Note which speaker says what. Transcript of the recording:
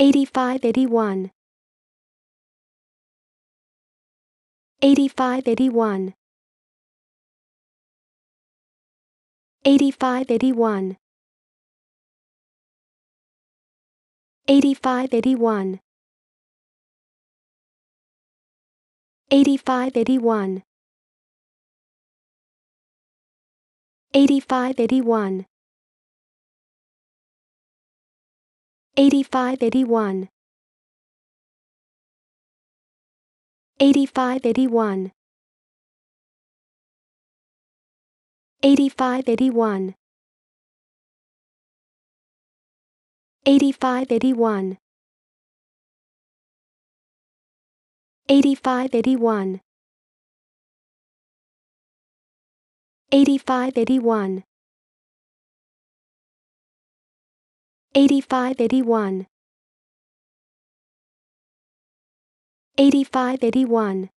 Speaker 1: 8581 8581 8581 8581 8581 8581 8581 8581 8581 8581 8581 8581 85 81 85 81